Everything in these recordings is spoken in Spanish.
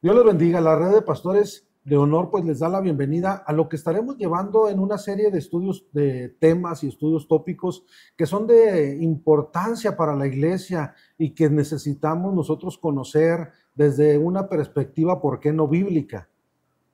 Dios les bendiga. La red de pastores de honor pues les da la bienvenida a lo que estaremos llevando en una serie de estudios de temas y estudios tópicos que son de importancia para la iglesia y que necesitamos nosotros conocer desde una perspectiva, ¿por qué no bíblica?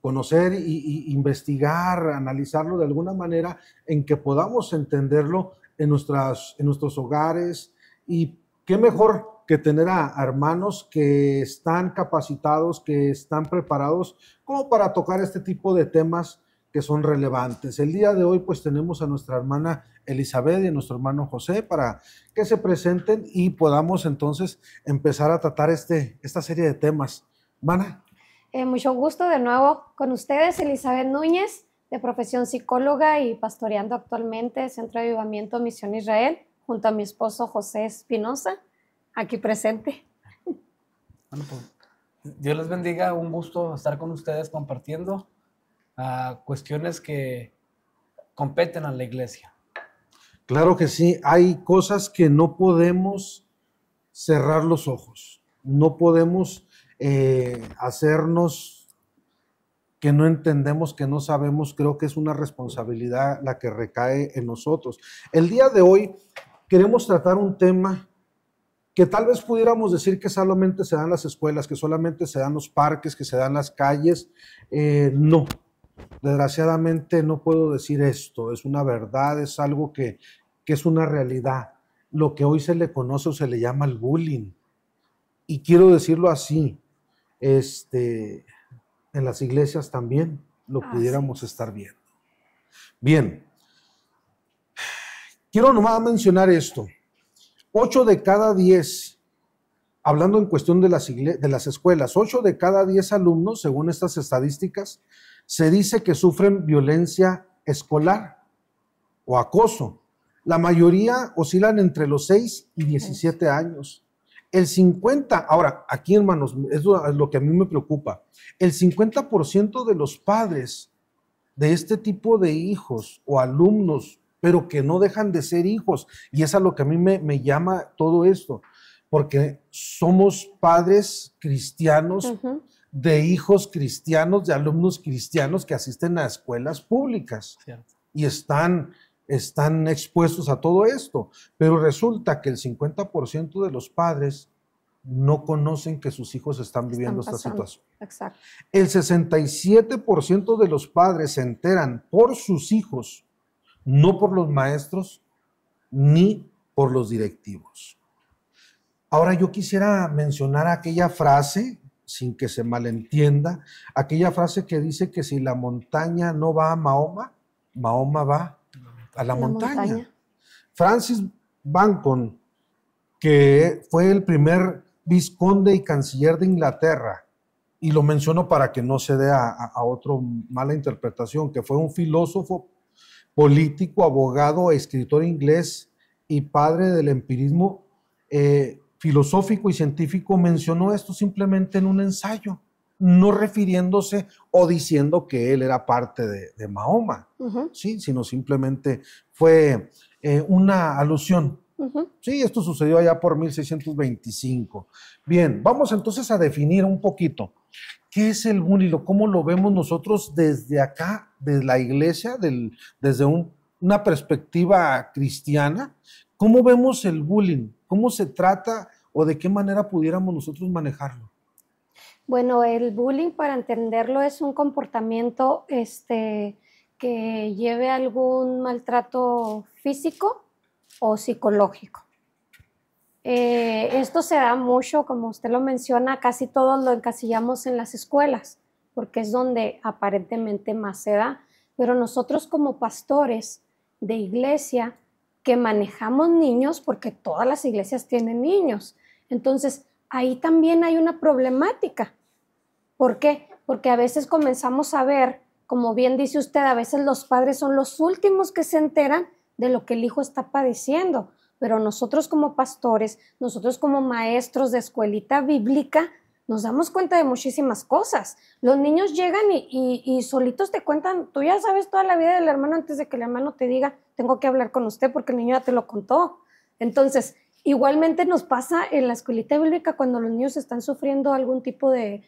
Conocer e investigar, analizarlo de alguna manera en que podamos entenderlo en, nuestras, en nuestros hogares y qué mejor que tener a hermanos que están capacitados, que están preparados como para tocar este tipo de temas que son relevantes. El día de hoy pues tenemos a nuestra hermana Elizabeth y a nuestro hermano José para que se presenten y podamos entonces empezar a tratar este, esta serie de temas. Mana. Eh, mucho gusto de nuevo con ustedes, Elizabeth Núñez, de profesión psicóloga y pastoreando actualmente Centro de Avivamiento Misión Israel, junto a mi esposo José Espinosa aquí presente. Pues, Dios les bendiga, un gusto estar con ustedes compartiendo ah, cuestiones que competen a la iglesia. Claro que sí, hay cosas que no podemos cerrar los ojos, no podemos eh, hacernos que no entendemos, que no sabemos, creo que es una responsabilidad la que recae en nosotros. El día de hoy queremos tratar un tema que tal vez pudiéramos decir que solamente se dan las escuelas, que solamente se dan los parques, que se dan las calles. Eh, no, desgraciadamente no puedo decir esto, es una verdad, es algo que, es una realidad. Lo que hoy se le conoce o se le llama el bullying. Y quiero decirlo así, este, en las iglesias también lo ah, pudiéramos estar viendo. Bien, quiero nomás mencionar esto. 8 de cada 10, hablando en cuestión de las, de las escuelas, 8 de cada 10 alumnos, según estas estadísticas, se dice que sufren violencia escolar o acoso. La mayoría oscilan entre los 6 y 17 años. El 50, ahora aquí hermanos, es lo que a mí me preocupa, el 50% de los padres de este tipo de hijos o alumnos pero que no dejan de ser hijos. Y es a lo que a mí me, llama todo esto, porque somos padres cristianos. de hijos cristianos, de alumnos cristianos que asisten a escuelas públicas y están están expuestos a todo esto. Pero resulta que el 50% de los padres no conocen que sus hijos están viviendo esta situación. El 67% de los padres se enteran por sus hijos no por los maestros ni por los directivos. Ahora yo quisiera mencionar aquella frase, sin que se malentienda, aquella frase que dice que si la montaña no va a Mahoma, Mahoma va a la, montaña. Francis Bacon, que fue el primer vizconde y canciller de Inglaterra, y lo menciono para que no se dé a, otro a otra mala interpretación, que fue un filósofo político, abogado, escritor inglés y padre del empirismo eh, filosófico y científico, mencionó esto simplemente en un ensayo, no refiriéndose o diciendo que él era parte de, Mahoma, ¿sí? sino simplemente fue eh, una alusión. Sí, esto sucedió allá por 1625. Bien, vamos entonces a definir un poquito ¿Qué es el bullying? ¿Cómo lo vemos nosotros desde acá, desde la iglesia, desde una perspectiva cristiana? ¿Cómo vemos el bullying? ¿Cómo se trata o de qué manera pudiéramos nosotros manejarlo? Bueno, el bullying, para entenderlo, es un comportamiento este, que lleve algún maltrato físico o psicológico. Eh, esto se da mucho, como usted lo menciona, casi todos lo encasillamos en las escuelas, porque es donde aparentemente más se da. Pero nosotros como pastores de iglesia que manejamos niños, porque todas las iglesias tienen niños, entonces ahí también hay una problemática. ¿Por qué? Porque a veces comenzamos a ver, como bien dice usted, a veces los padres son los últimos que se enteran de lo que el hijo está padeciendo pero nosotros como pastores, nosotros como maestros de escuelita bíblica, nos damos cuenta de muchísimas cosas. Los niños llegan y, solitos te cuentan, tú ya sabes toda la vida del hermano antes de que el hermano te diga, tengo que hablar con usted porque el niño ya te lo contó. Entonces, igualmente nos pasa en la escuelita bíblica cuando los niños están sufriendo algún tipo de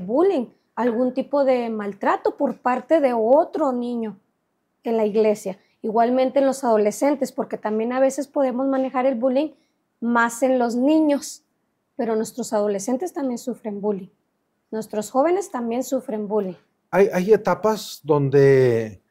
bullying, algún tipo de maltrato por parte de otro niño en la iglesia. Igualmente en los adolescentes, porque también a veces podemos manejar el bullying más en los niños, pero nuestros adolescentes también sufren bullying. Nuestros jóvenes también sufren bullying. Hay, etapas donde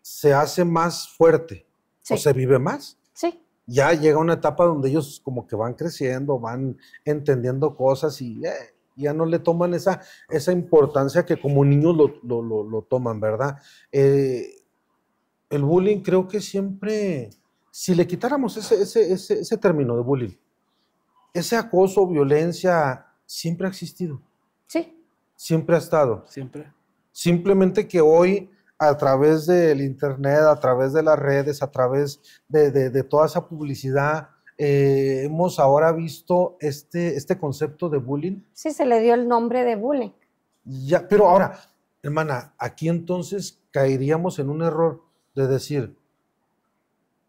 se hace más fuerte o se vive más. Sí. Ya llega una etapa donde ellos como que van creciendo, van entendiendo cosas y eh, ya no le toman esa, esa importancia que como niños lo, lo, toman, ¿verdad? Eh, el bullying creo que siempre, si le quitáramos ese, término de bullying, ese acoso, violencia, siempre ha existido. Sí. Siempre ha estado. Siempre. Simplemente que hoy, a través del Internet, a través de las redes, a través de, toda esa publicidad, eh, hemos ahora visto este, este concepto de bullying. Sí, se le dio el nombre de bullying. Ya, pero ahora, hermana, aquí entonces caeríamos en un error de decir,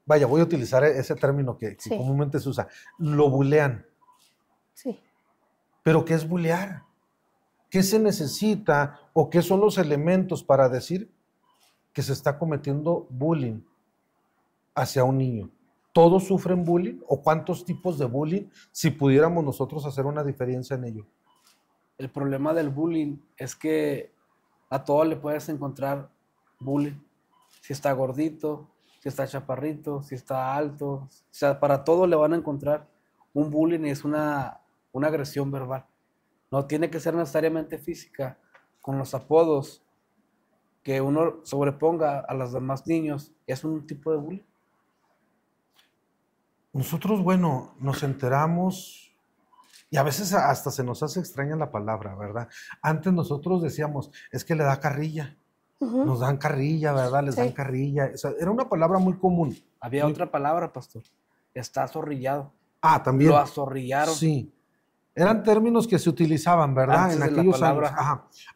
vaya, voy a utilizar e-, ese término que, comúnmente se usa, lo bulean. Sí. Pero ¿qué es bulear? ¿Qué se necesita o qué son los elementos para decir que se está cometiendo bullying hacia un niño? ¿Todos sufren bullying o cuántos tipos de bullying si pudiéramos nosotros hacer una diferencia en ello? El problema del bullying es que a todos le puedes encontrar bullying si está gordito, si está chaparrito, si está alto. O sea, para todo le van a encontrar un bullying y es una, una agresión verbal. No tiene que ser necesariamente física, con los apodos que uno sobreponga a los demás niños, es un tipo de bullying. Nosotros, bueno, nos enteramos y a veces hasta se nos hace extraña la palabra, ¿verdad? Antes nosotros decíamos, es que le da carrilla. Nos dan carrilla, ¿verdad? Les dan carrilla. era una palabra muy común. Había otra palabra, pastor. Está azorrillado. Ah, también. Lo azorrillaron. Sí. Eran términos que se utilizaban, ¿verdad? en aquellos años.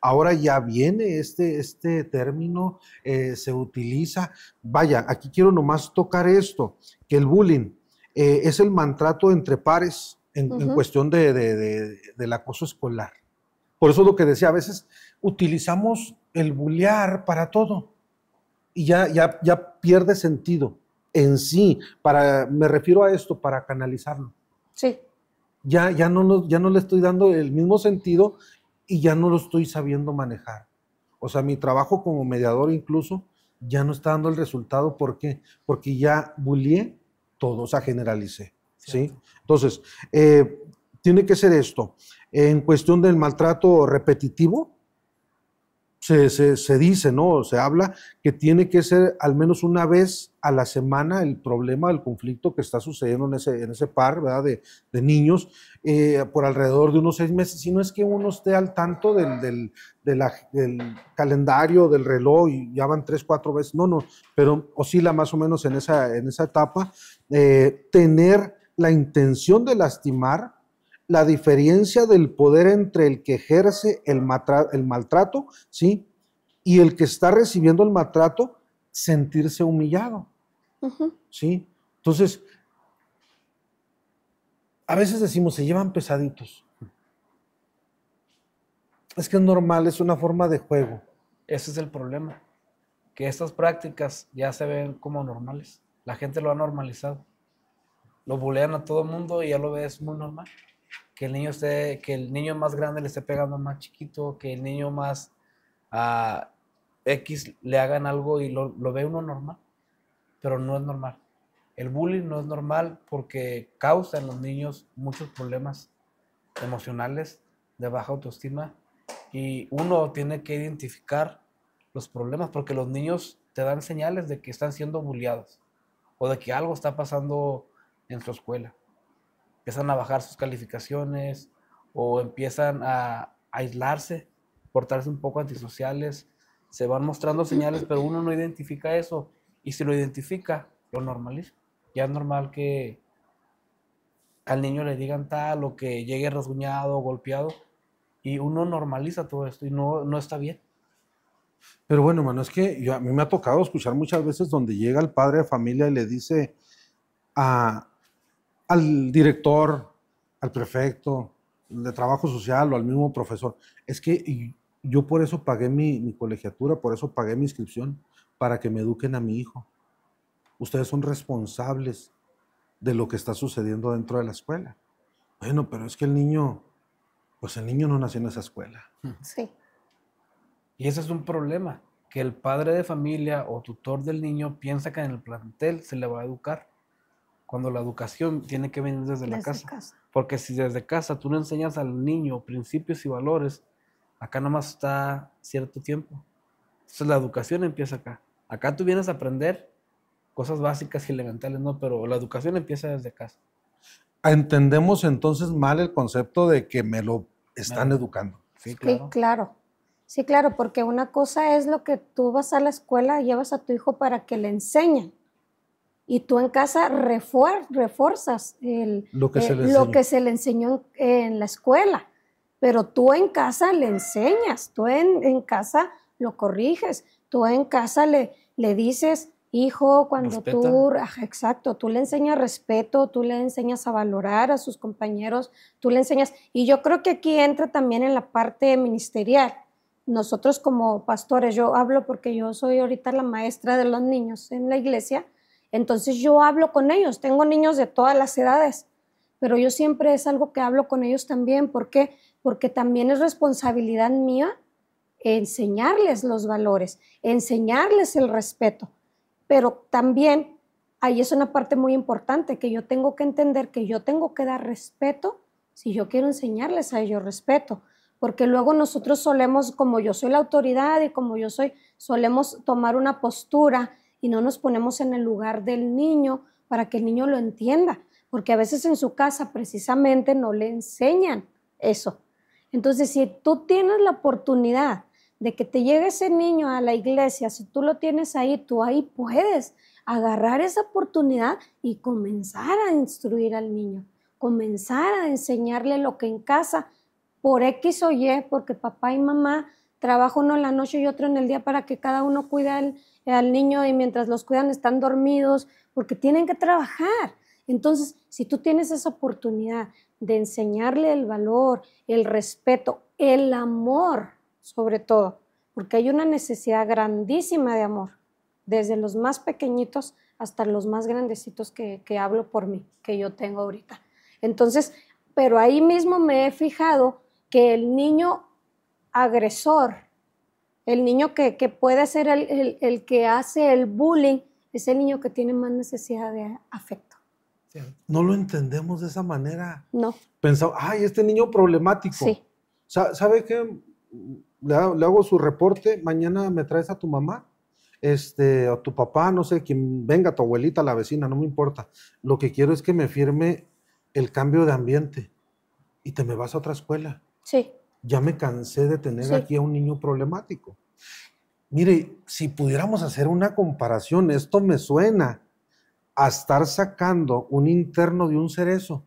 Ahora ya viene este, este término, eh, se utiliza. Vaya, aquí quiero nomás tocar esto, que el bullying eh, es el maltrato entre pares en, cuestión de, del acoso escolar. Por eso lo que decía, a veces utilizamos el bullear para todo. Y ya, ya, ya pierde sentido en sí. Para, me refiero a esto para canalizarlo. Sí. Ya, ya, no, ya no le estoy dando el mismo sentido y ya no lo estoy sabiendo manejar. O sea, mi trabajo como mediador incluso ya no está dando el resultado. ¿Por qué? Porque ya bullié todo, o sea, generalicé. ¿sí? Entonces, eh, tiene que ser esto. En cuestión del maltrato repetitivo, se, dice, ¿no? se habla que tiene que ser al menos una vez a la semana el problema, el conflicto que está sucediendo en ese, en ese par, ¿verdad? De, niños, eh, por alrededor de unos seis meses, si no es que uno esté al tanto del, del calendario, del reloj, y ya van tres, cuatro veces, no, no, pero oscila más o menos en esa, en esa etapa, eh, tener la intención de lastimar, la diferencia del poder entre el que ejerce el, maltrato, ¿sí? Y el que está recibiendo el maltrato, sentirse humillado, ¿sí? Entonces, a veces decimos, se llevan pesaditos. Es que es normal, es una forma de juego. Ese es el problema, que estas prácticas ya se ven como normales. La gente lo ha normalizado. Lo bulean a todo mundo y ya lo ves muy normal que el niño esté, que el niño más grande le esté pegando más chiquito, que el niño más X le hagan algo y lo, lo ve uno normal, pero no es normal. El bullying no es normal porque causa en los niños muchos problemas emocionales de baja autoestima y uno tiene que identificar los problemas porque los niños te dan señales de que están siendo bulliados o de que algo está pasando en su escuela empiezan a bajar sus calificaciones o empiezan a aislarse, portarse un poco antisociales, se van mostrando señales, pero uno no identifica eso y si lo identifica, lo normaliza. Ya es normal que al niño le digan tal o que llegue rasguñado, golpeado y uno normaliza todo esto y no, no está bien. Pero bueno, mano, es que yo, a mí me ha tocado escuchar muchas veces donde llega el padre de familia y le dice a, al director, al prefecto de trabajo social o al mismo profesor. Es que yo por eso pagué mi, mi colegiatura, por eso pagué mi inscripción, para que me eduquen a mi hijo. Ustedes son responsables de lo que está sucediendo dentro de la escuela. Bueno, pero es que el niño, pues el niño no nació en esa escuela. Sí. Y ese es un problema, que el padre de familia o tutor del niño piensa que en el plantel se le va a educar cuando la educación tiene que venir desde, la casa. Porque si desde casa tú no enseñas al niño principios y valores, acá nomás está cierto tiempo. Entonces la educación empieza acá. Acá tú vienes a aprender cosas básicas y elementales, ¿no? Pero la educación empieza desde casa. Entendemos entonces mal el concepto de que me lo están educando. Sí, claro. Sí, claro. Sí, claro, porque una cosa es lo que tú vas a la escuela, llevas a tu hijo para que le enseñen y tú en casa refuer el, lo, eh, que, se le enseñó en, la escuela, pero tú en casa le enseñas, tú en, casa lo corriges, tú en casa le, le dices, hijo, cuando tú, exacto, tú le enseñas respeto, tú le enseñas a valorar a sus compañeros, tú le enseñas, y yo creo que aquí entra también en la parte ministerial. Nosotros como pastores, yo hablo porque yo soy ahorita la maestra de los niños en la iglesia, entonces yo hablo con ellos, tengo niños de todas las edades, pero yo siempre es algo que hablo con ellos también. ¿Por qué? Porque también es responsabilidad mía enseñarles los valores, enseñarles el respeto. Pero también ahí es una parte muy importante que yo tengo que entender que yo tengo que dar respeto si yo quiero enseñarles a ellos respeto. Porque luego nosotros solemos, como yo soy la autoridad y como yo soy, solemos tomar una postura y no nos ponemos en el lugar del niño para que el niño lo entienda, porque a veces en su casa precisamente no le enseñan eso. Entonces, si tú tienes la oportunidad de que te llegue ese niño a la iglesia, si tú lo tienes ahí, tú ahí puedes agarrar esa oportunidad y comenzar a instruir al niño, comenzar a enseñarle lo que en casa, por X o Y, porque papá y mamá trabajan uno en la noche y otro en el día para que cada uno cuida el, al niño y mientras los cuidan están dormidos porque tienen que trabajar. Entonces, si tú tienes esa oportunidad de enseñarle el valor, el respeto, el amor, sobre todo, porque hay una necesidad grandísima de amor, desde los más pequeñitos hasta los más grandecitos que, hablo por mí, que yo tengo ahorita. Entonces, pero ahí mismo me he fijado que el niño agresor el niño que, puede ser el, que hace el bullying es el niño que tiene más necesidad de afecto. No lo entendemos de esa manera. No. Pensamos, ay, este niño problemático. Sí. ¿Sabe qué? Le hago su reporte, mañana me traes a tu mamá este, a tu papá, no sé, quien venga, tu abuelita, la vecina, no me importa. Lo que quiero es que me firme el cambio de ambiente y te me vas a otra escuela. Sí ya me cansé de tener aquí a un niño problemático. Mire, si pudiéramos hacer una comparación, esto me suena a estar sacando un interno de un cerezo.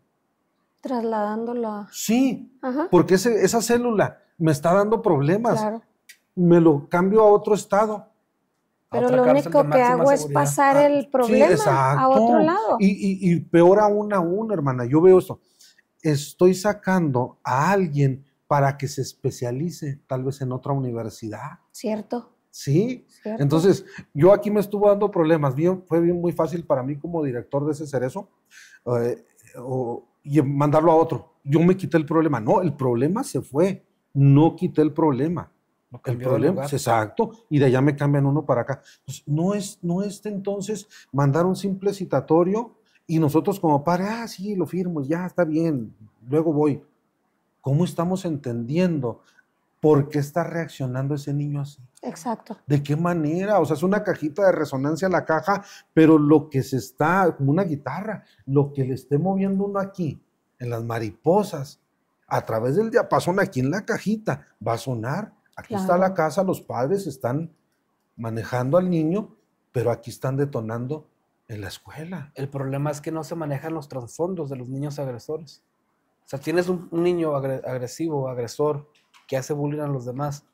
a... Sí, porque esa célula me está dando problemas. Claro. Me lo cambio a otro estado. Pero lo único que hago es pasar ah, el problema a otro lado. Y, y peor aún a uno, hermana, yo veo esto. Estoy sacando a alguien para que se especialice tal vez en otra universidad. Cierto. Sí. Entonces, yo aquí me estuvo dando problemas. Bien, fue bien muy fácil para mí como director de ese cerezo eh, y mandarlo a otro. Yo me quité el problema. No, el problema se fue. No quité el problema. el problema, es exacto, y de allá me cambian uno para acá. Pues, no es, no es entonces mandar un simple citatorio y nosotros como para, ah, sí, lo firmo, ya está bien, luego voy. ¿Cómo estamos entendiendo por qué está reaccionando ese niño así? Exacto. ¿De qué manera? O sea, es una cajita de resonancia la caja, pero lo que se está, como una guitarra, lo que le esté moviendo uno aquí, en las mariposas, a través del diapasón aquí en la cajita, va a sonar. Aquí está la casa, los padres están manejando al niño, pero aquí están detonando en la escuela. El problema es que no se manejan los trasfondos de los niños agresores. O sea, tienes un, niño agresivo, agresor, que hace bullying a los demás,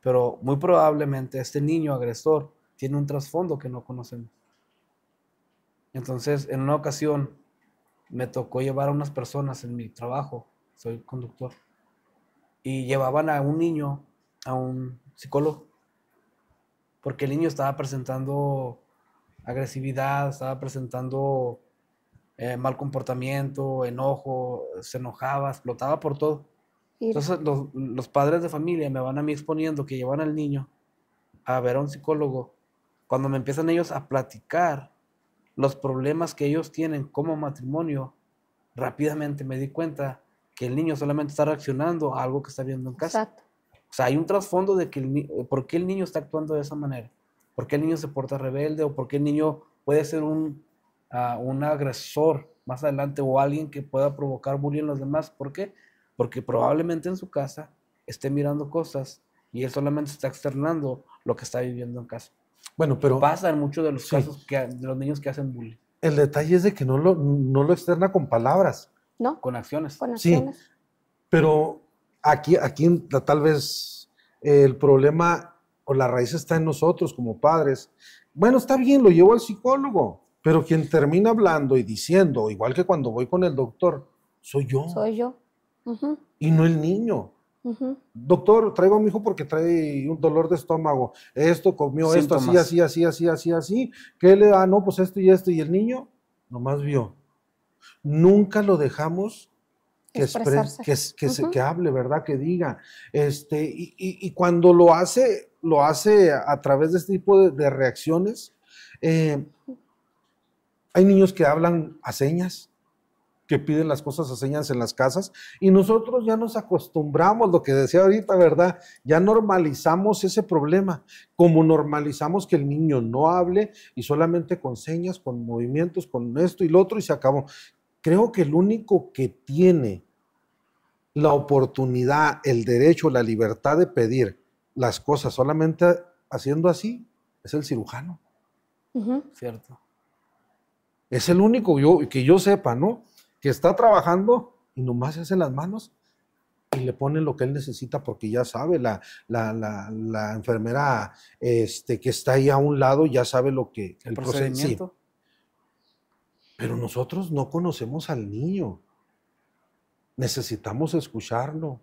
pero muy probablemente este niño agresor tiene un trasfondo que no conocemos. Entonces, en una ocasión, me tocó llevar a unas personas en mi trabajo, soy conductor, y llevaban a un niño a un psicólogo, porque el niño estaba presentando agresividad, estaba presentando eh, mal comportamiento, enojo, se enojaba, explotaba por todo. Entonces los, padres de familia me van a mí exponiendo que llevan al niño a ver a un psicólogo. Cuando me empiezan ellos a platicar los problemas que ellos tienen como matrimonio, rápidamente me di cuenta que el niño solamente está reaccionando a algo que está viendo en casa. O sea, hay un trasfondo de que el, por qué el niño está actuando de esa manera, por qué el niño se porta rebelde o por qué el niño puede ser un a un agresor más adelante o alguien que pueda provocar bullying en los demás. ¿Por qué? Porque probablemente en su casa esté mirando cosas y él solamente está externando lo que está viviendo en casa. Bueno, pero... Pasa en muchos de los casos que, de los niños que hacen bullying. El detalle es de que no lo, lo externa con palabras. No. Con acciones. pero aquí, aquí tal vez eh, el problema o la raíz está en nosotros como padres. Bueno, está bien, lo llevo al psicólogo pero quien termina hablando y diciendo, igual que cuando voy con el doctor, soy yo. Soy yo. Y no el niño. Doctor, traigo a mi hijo porque trae un dolor de estómago. Esto comió esto, así, así, así, así, así. así. ¿Qué le da? no, pues esto y esto. Y el niño nomás vio. Nunca lo dejamos que, que, se, que, hable, ¿verdad? Que diga. Este, y, cuando lo hace, lo hace a través de este tipo de, de reacciones. Eh, hay niños que hablan a señas, que piden las cosas a señas en las casas y nosotros ya nos acostumbramos, lo que decía ahorita, ¿verdad? Ya normalizamos ese problema, como normalizamos que el niño no hable y solamente con señas, con movimientos, con esto y lo otro y se acabó. Creo que el único que tiene la oportunidad, el derecho, la libertad de pedir las cosas solamente haciendo así es el cirujano. Cierto. Es el único yo, que yo sepa, ¿no? Que está trabajando y nomás se hace las manos y le pone lo que él necesita porque ya sabe, la, enfermera este, que está ahí a un lado ya sabe lo que... El, procedimiento. Pero nosotros no conocemos al niño. Necesitamos escucharlo.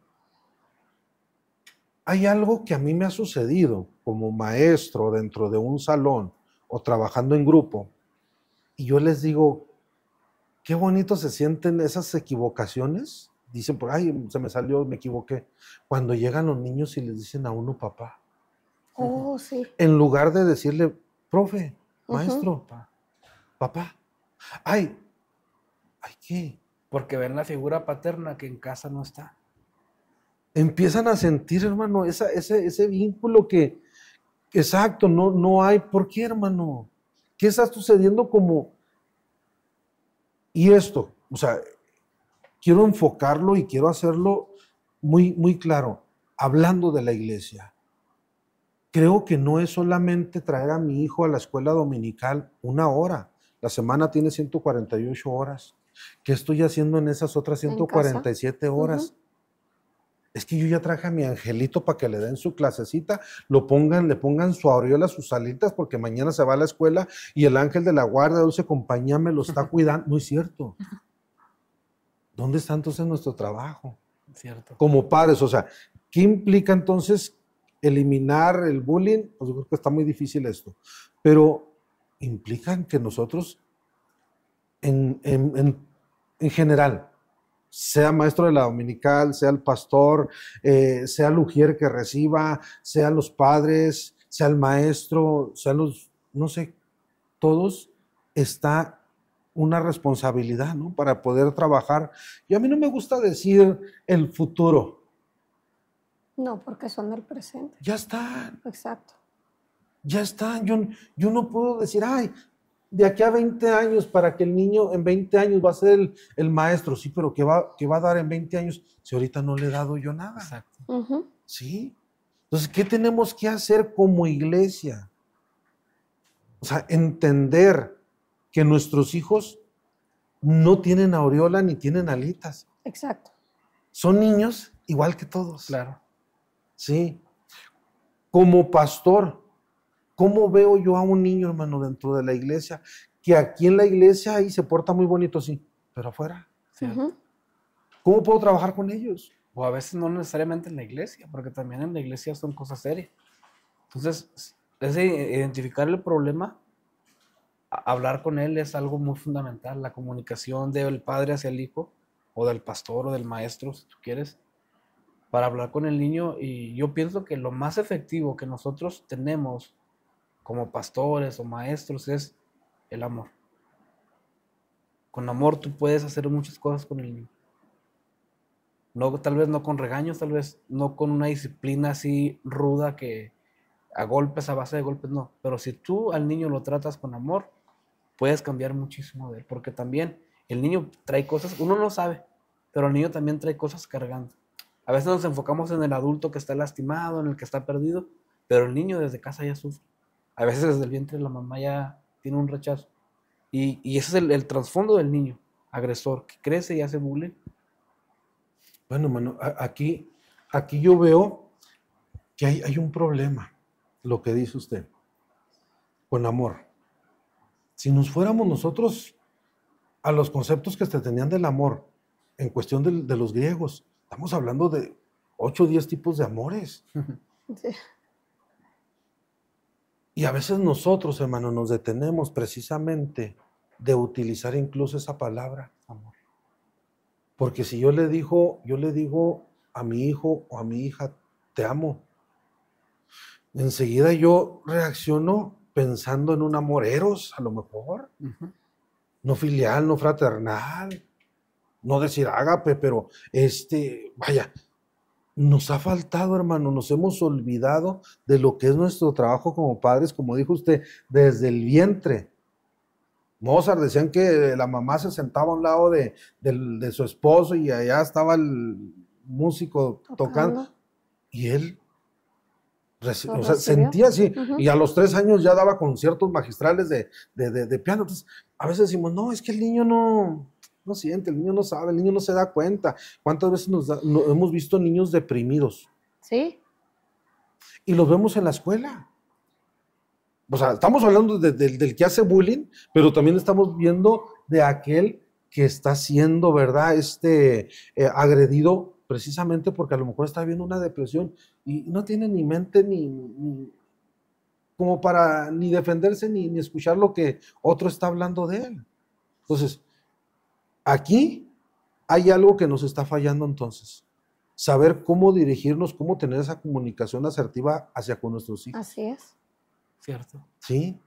Hay algo que a mí me ha sucedido como maestro dentro de un salón o trabajando en grupo y yo les digo, qué bonito se sienten esas equivocaciones. Dicen, por ay, se me salió, me equivoqué. Cuando llegan los niños y les dicen a uno, papá. Oh, sí. En lugar de decirle, profe, maestro, papá papá. Ay, ay, ¿qué? Porque ven la figura paterna que en casa no está. Empiezan a sentir, hermano, ese, ese vínculo que, exacto, no, no hay. ¿Por qué, hermano? ¿Qué está sucediendo como... Y esto, o sea, quiero enfocarlo y quiero hacerlo muy, muy claro, hablando de la iglesia. Creo que no es solamente traer a mi hijo a la escuela dominical una hora. La semana tiene 148 horas. ¿Qué estoy haciendo en esas otras 147 horas? Es que yo ya traje a mi angelito para que le den su clasecita, lo pongan, le pongan su aureola, sus alitas, porque mañana se va a la escuela y el ángel de la guarda, dulce compañía, me lo está cuidando. No es cierto. ¿Dónde está entonces nuestro trabajo? Cierto. Como padres, o sea, ¿qué implica entonces eliminar el bullying? Pues yo creo que está muy difícil esto. Pero implican que nosotros, en, en general, sea maestro de la dominical, sea el pastor, eh, sea el ujier que reciba, sea los padres, sea el maestro, sea los, no sé, todos está una responsabilidad, ¿no? Para poder trabajar. Y a mí no me gusta decir el futuro. No, porque son el presente. Ya está. Exacto. Ya están. Yo, yo no puedo decir, ay, de aquí a 20 años para que el niño en 20 años va a ser el, maestro, sí, pero ¿qué va, va a dar en 20 años si ahorita no le he dado yo nada? Exacto. Sí. Entonces, ¿qué tenemos que hacer como iglesia? O sea, entender que nuestros hijos no tienen aureola ni tienen alitas. Exacto. Son niños igual que todos. Claro. Sí. Como pastor, ¿Cómo veo yo a un niño, hermano, dentro de la iglesia? Que aquí en la iglesia ahí se porta muy bonito, sí, pero afuera. ¿Cómo puedo trabajar con ellos? O a veces no necesariamente en la iglesia, porque también en la iglesia son cosas serias. Entonces, identificar el problema, hablar con él es algo muy fundamental. La comunicación del padre hacia el hijo, o del pastor, o del maestro, si tú quieres, para hablar con el niño. Y yo pienso que lo más efectivo que nosotros tenemos como pastores o maestros es el amor. Con amor tú puedes hacer muchas cosas con el niño. No, tal vez no con regaños, tal vez no con una disciplina así ruda que a golpes, a base de golpes, no. Pero si tú al niño lo tratas con amor, puedes cambiar muchísimo de él. Porque también el niño trae cosas, uno no sabe, pero el niño también trae cosas cargando. A veces nos enfocamos en el adulto que está lastimado, en el que está perdido, pero el niño desde casa ya sufre a veces desde el vientre la mamá ya tiene un rechazo. Y, ese es el, trasfondo del niño agresor, que crece y hace bullying. Bueno, mano, aquí, aquí yo veo que hay, un problema, lo que dice usted, con amor. Si nos fuéramos nosotros a los conceptos que se tenían del amor en cuestión de, los griegos, estamos hablando de 8 o 10 tipos de amores. Y a veces nosotros, hermano, nos detenemos precisamente de utilizar incluso esa palabra, amor. Porque si yo le digo, yo le digo a mi hijo o a mi hija, te amo, enseguida yo reacciono pensando en un amor eros, a lo mejor, no filial, no fraternal, no decir ágape, pero este, vaya, nos ha faltado, hermano, nos hemos olvidado de lo que es nuestro trabajo como padres, como dijo usted, desde el vientre. Mozart decían que la mamá se sentaba a un lado de, su esposo y allá estaba el músico tocando, y él sentía así, y a los tres años ya daba conciertos magistrales de, de piano. Entonces, a veces decimos, no, es que el niño no, no siente, el niño no sabe, el niño no se da cuenta. ¿Cuántas veces hemos visto niños deprimidos? Sí. Y los vemos en la escuela. O sea, estamos hablando del que hace bullying, pero también estamos viendo de aquel que está siendo, ¿verdad? Este eh, agredido precisamente porque a lo mejor está viendo una depresión y no tiene ni mente ni, como para ni defenderse ni, ni, escuchar lo que otro está hablando de él. Entonces, Aquí hay algo que nos está fallando entonces. Saber cómo dirigirnos, cómo tener esa comunicación asertiva hacia con nuestros hijos. Así es. Cierto. Sí.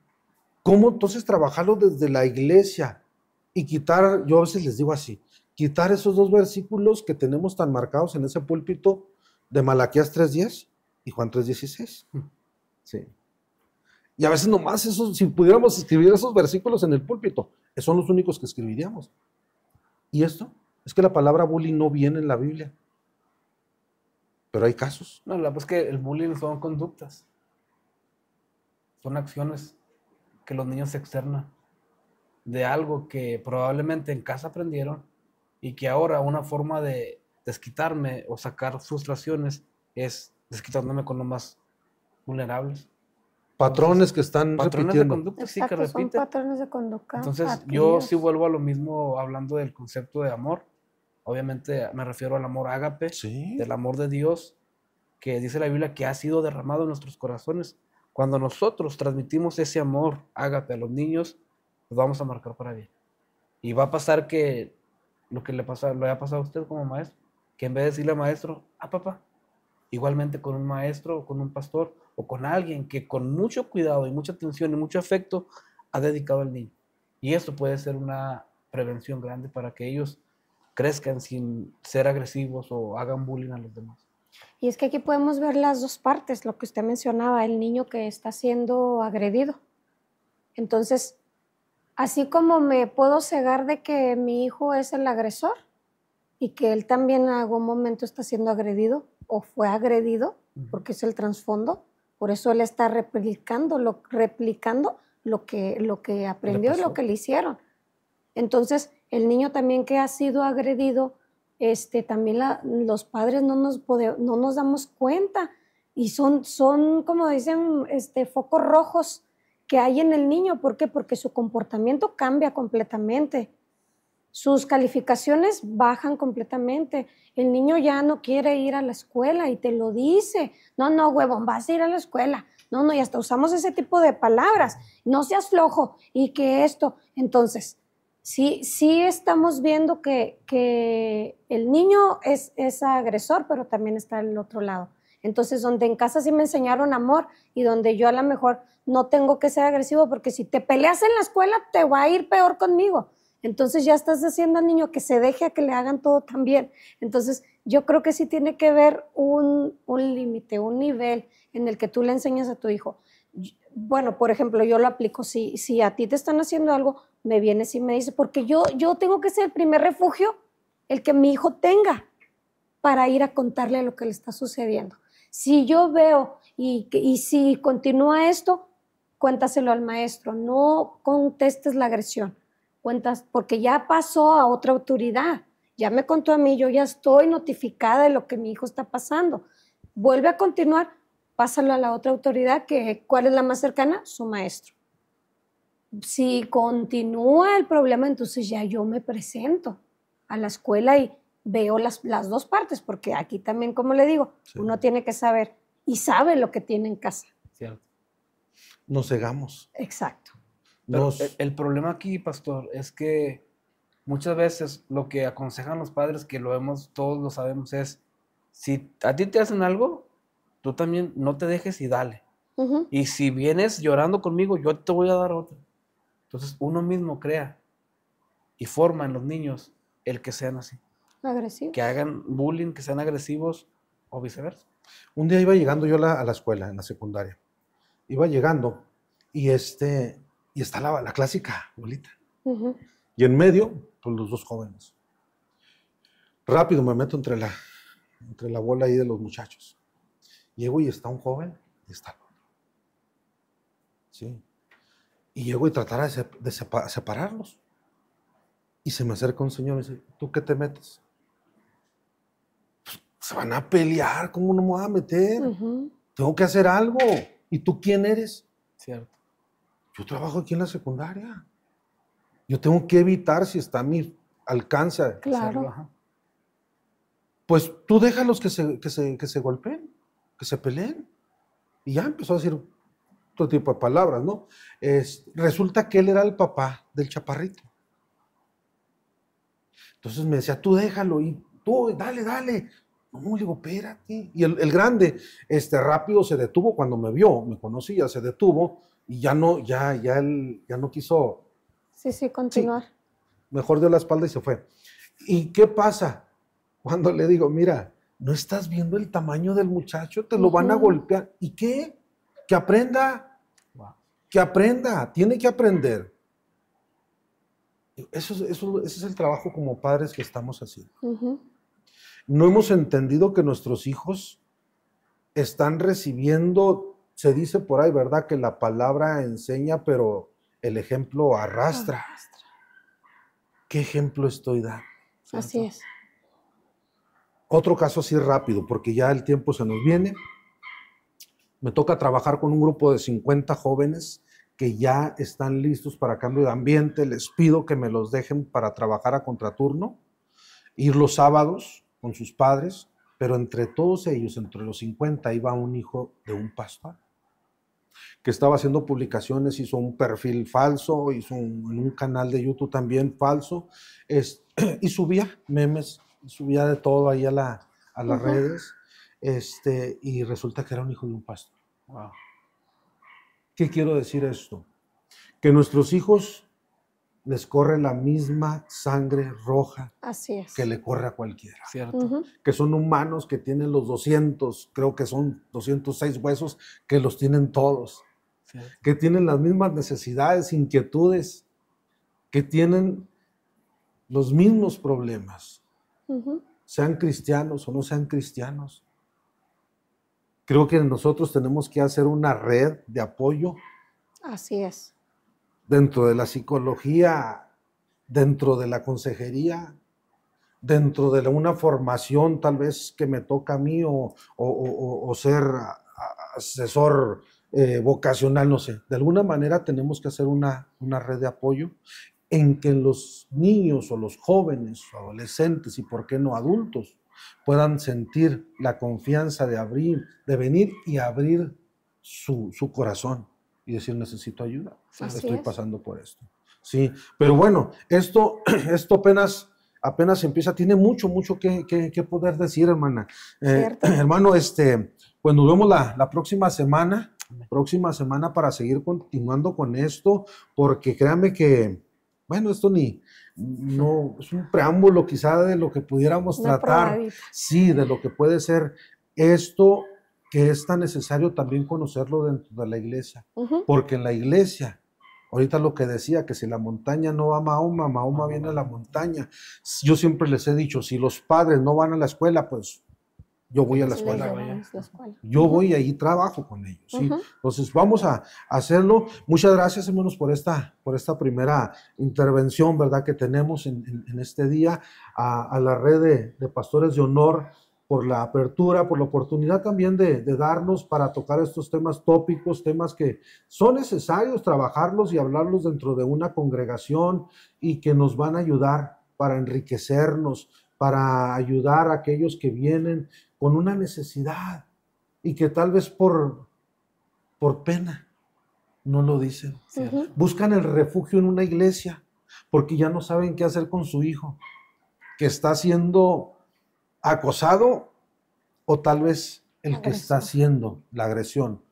¿Cómo entonces trabajarlo desde la iglesia y quitar, yo a veces les digo así, quitar esos dos versículos que tenemos tan marcados en ese púlpito de Malaquías 3.10 y Juan 3.16? Hmm. Sí. Y a veces nomás si pudiéramos escribir esos versículos en el púlpito, son los únicos que escribiríamos. ¿Y esto? Es que la palabra bullying no viene en la Biblia. Pero hay casos. No, la es pues que el bullying son conductas. Son acciones que los niños externan de algo que probablemente en casa aprendieron y que ahora una forma de desquitarme o sacar frustraciones es desquitándome con los más vulnerables patrones que están patrones repitiendo. de conducta, sí, que repiten. patrones de conducta. Entonces, yo sí vuelvo a lo mismo hablando del concepto de amor. Obviamente me refiero al amor ágape, del amor de Dios, que dice la Biblia que ha sido derramado en nuestros corazones. Cuando nosotros transmitimos ese amor ágape a los niños, los pues vamos a marcar para bien. Y va a pasar que lo que le pasa, lo ha pasado a usted como maestro, que en vez de decirle a maestro, a ah, papá, igualmente con un maestro o con un pastor, con alguien que con mucho cuidado y mucha atención y mucho afecto ha dedicado al niño. Y eso puede ser una prevención grande para que ellos crezcan sin ser agresivos o hagan bullying a los demás. Y es que aquí podemos ver las dos partes, lo que usted mencionaba, el niño que está siendo agredido. Entonces, así como me puedo cegar de que mi hijo es el agresor y que él también en algún momento está siendo agredido o fue agredido, porque es el trasfondo, por eso él está replicando lo, replicando lo que, lo que aprendió y lo que le hicieron. Entonces, el niño también que ha sido agredido, este, también los padres no nos, damos cuenta y son, son como dicen, este, focos rojos que hay en el niño. ¿Por qué? Porque su comportamiento cambia completamente sus calificaciones bajan completamente. El niño ya no quiere ir a la escuela y te lo dice. No, no, huevón, vas a ir a la escuela. No, no, y hasta usamos ese tipo de palabras. No seas flojo y que esto. Entonces, sí, sí estamos viendo que, que el niño es, es agresor, pero también está el otro lado. Entonces, donde en casa sí me enseñaron amor y donde yo a lo mejor no tengo que ser agresivo, porque si te peleas en la escuela te va a ir peor conmigo. Entonces ya estás haciendo al niño que se deje a que le hagan todo también. Entonces yo creo que sí tiene que ver un, límite, un nivel en el que tú le enseñas a tu hijo. Bueno, por ejemplo, yo lo aplico, si, si a ti te están haciendo algo, me vienes y me dices, porque yo, yo tengo que ser el primer refugio, el que mi hijo tenga para ir a contarle lo que le está sucediendo. Si yo veo y, y si continúa esto, cuéntaselo al maestro, no contestes la agresión cuentas, porque ya pasó a otra autoridad. Ya me contó a mí, yo ya estoy notificada de lo que mi hijo está pasando. Vuelve a continuar, pásalo a la otra autoridad, que cuál es la más cercana, su maestro. Si continúa el problema, entonces ya yo me presento a la escuela y veo las, las dos partes, porque aquí también, como le digo, uno tiene que saber y sabe lo que tiene en casa. Cierto. Nos cegamos. Exacto. El, problema aquí, pastor, es que muchas veces lo que aconsejan los padres, que lo vemos, todos lo sabemos, es si a ti te hacen algo, tú también no te dejes y dale. Y si vienes llorando conmigo, yo te voy a dar otro. Entonces uno mismo crea y forma en los niños el que sean así. Agresivos. Que hagan bullying, que sean agresivos o viceversa. Un día iba llegando yo la, a la escuela, en la secundaria. Iba llegando y este, y está la, clásica bolita. Y en medio, pues los dos jóvenes. Rápido me meto entre la, entre la bola ahí de los muchachos. Llego y está un joven y está el otro. ¿Sí? Y llego y tratar de, separarlos. Y se me acerca un señor y dice, ¿tú qué te metes? Pues, se van a pelear, ¿cómo no me voy a meter? Tengo que hacer algo. ¿Y tú quién eres? Cierto yo trabajo aquí en la secundaria. Yo tengo que evitar si está a mi alcance. Claro. Pues tú déjalos que se, que, que se golpeen, que se peleen. Y ya empezó a decir otro tipo de palabras, ¿no? resulta que él era el papá del chaparrito. Entonces me decía, tú déjalo y tú, dale, dale. No, le digo, espérate. Y el, el grande, este, rápido se detuvo cuando me vio, me conocía, se detuvo y ya no, ya, ya él, ya no quiso. Sí, sí, continuar. mejor dio la espalda y se fue. ¿Y qué pasa? Cuando le digo, mira, no estás viendo el tamaño del muchacho, te lo van a golpear. ¿Y qué? Que aprenda. Que aprenda, tiene que aprender. Eso, ese es el trabajo como padres que estamos haciendo. No hemos entendido que nuestros hijos están recibiendo se dice por ahí, ¿verdad? Que la palabra enseña, pero el ejemplo arrastra. ¿Qué ejemplo estoy dando? Así es. Otro caso así rápido, porque ya el tiempo se nos viene. Me toca trabajar con un grupo de 50 jóvenes que ya están listos para cambio de ambiente. Les pido que me los dejen para trabajar a contraturno, ir los sábados con sus padres, pero entre todos ellos, entre los 50, iba un hijo de un pastor que estaba haciendo publicaciones, hizo un perfil falso, hizo un, canal de YouTube también falso, y subía memes, subía de todo ahí a, las redes, este, y resulta que era un hijo de un pastor. ¿Qué quiero decir esto? Que nuestros hijos les corre la misma sangre roja que le corre a cualquiera. Que son humanos que tienen los 200, creo que son 206 huesos, que los tienen todos. Que tienen las mismas necesidades, inquietudes, que tienen los mismos problemas. Sean cristianos o no sean cristianos. Creo que nosotros tenemos que hacer una red de apoyo. Así es dentro de la psicología, dentro de la consejería, dentro de una formación tal vez que me toca a mí o, ser asesor eh, vocacional, no sé. De alguna manera tenemos que hacer una, red de apoyo en que los niños o los jóvenes, adolescentes y por qué no adultos puedan sentir la confianza de abrir, de venir y abrir su corazón y decir necesito ayuda, estoy pasando por esto. Sí, pero bueno, esto, esto apenas, apenas empieza, tiene mucho, mucho que, poder decir, hermana. Eh, hermano, este, pues nos vemos la, próxima semana, próxima semana para seguir continuando con esto, porque créanme que, bueno, esto ni, no, es un preámbulo quizá de lo que pudiéramos tratar, sí, de lo que puede ser esto que es tan necesario también conocerlo dentro de la iglesia, porque en la iglesia, ahorita lo que decía, que si la montaña no va a Mahoma, Mahoma viene a la montaña. Yo siempre les he dicho, si los padres no van a la escuela, pues yo voy a la escuela. Yo voy ahí trabajo con ellos. Entonces vamos a hacerlo. Muchas gracias, hermanos, por esta, por esta primera intervención, ¿verdad? Que tenemos en, este día a, la red de, pastores de honor por la apertura, por la oportunidad también de, darnos para tocar estos temas tópicos, temas que son necesarios trabajarlos y hablarlos dentro de una congregación y que nos van a ayudar para enriquecernos, para ayudar a aquellos que vienen con una necesidad y que tal vez por, por pena no lo dicen. Buscan el refugio en una iglesia porque ya no saben qué hacer con su hijo, que está siendo acosado o tal vez el que está haciendo la agresión,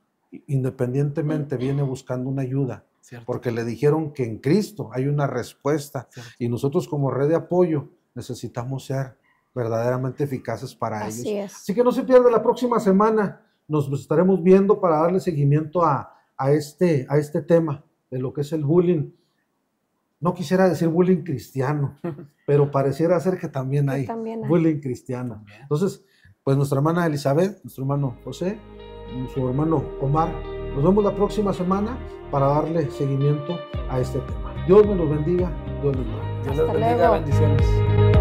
independientemente viene buscando una ayuda, porque le dijeron que en Cristo hay una respuesta y nosotros como red de apoyo necesitamos ser verdaderamente eficaces para ellos. Así que no se pierda la próxima semana, nos estaremos viendo para darle seguimiento a, este, a este tema de lo que es el bullying no quisiera decir bullying cristiano, pero pareciera ser que también hay, bullying cristiano. Entonces, pues nuestra hermana Elizabeth, nuestro hermano José, su hermano Omar, nos vemos la próxima semana para darle seguimiento a este tema. Dios me los bendiga, Dios me los bendiga. Dios los bendiga, bendiciones.